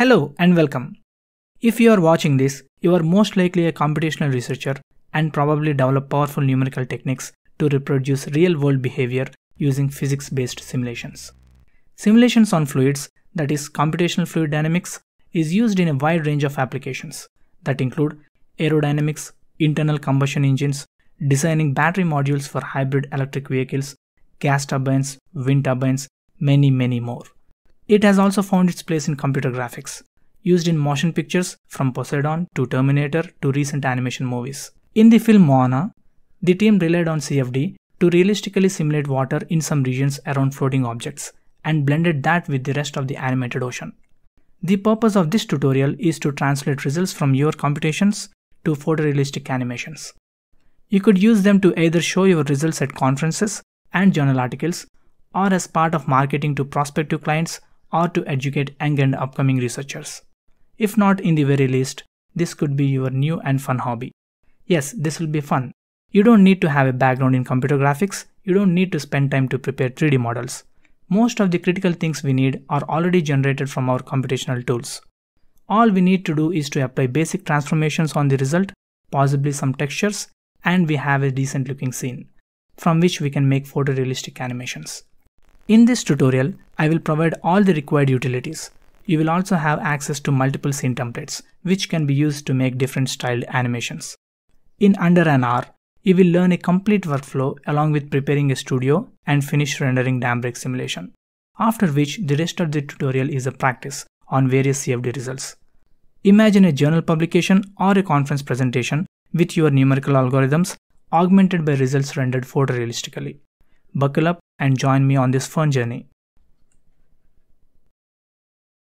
Hello and welcome. If you are watching this, you are most likely a computational researcher and probably develop powerful numerical techniques to reproduce real world behavior using physics based simulations. Simulations on fluids, that is, computational fluid dynamics, is used in a wide range of applications that include aerodynamics, internal combustion engines, designing battery modules for hybrid electric vehicles, gas turbines, wind turbines, many, many more. It has also found its place in computer graphics, used in motion pictures from Poseidon to Terminator to recent animation movies. In the film Moana, the team relied on CFD to realistically simulate water in some regions around floating objects and blended that with the rest of the animated ocean. The purpose of this tutorial is to translate results from your computations to photorealistic animations. You could use them to either show your results at conferences and journal articles or as part of marketing to prospective clients or to educate young and upcoming researchers. If not in the very least, this could be your new and fun hobby. Yes, this will be fun. You don't need to have a background in computer graphics, you don't need to spend time to prepare 3D models. Most of the critical things we need are already generated from our computational tools. All we need to do is to apply basic transformations on the result, possibly some textures, and we have a decent looking scene, from which we can make photorealistic animations. In this tutorial, I will provide all the required utilities. You will also have access to multiple scene templates, which can be used to make different styled animations. In under an hour, you will learn a complete workflow along with preparing a studio and finish rendering dam break simulation. After which, the rest of the tutorial is a practice on various CFD results. Imagine a journal publication or a conference presentation with your numerical algorithms augmented by results rendered photorealistically. Buckle up and join me on this fun journey.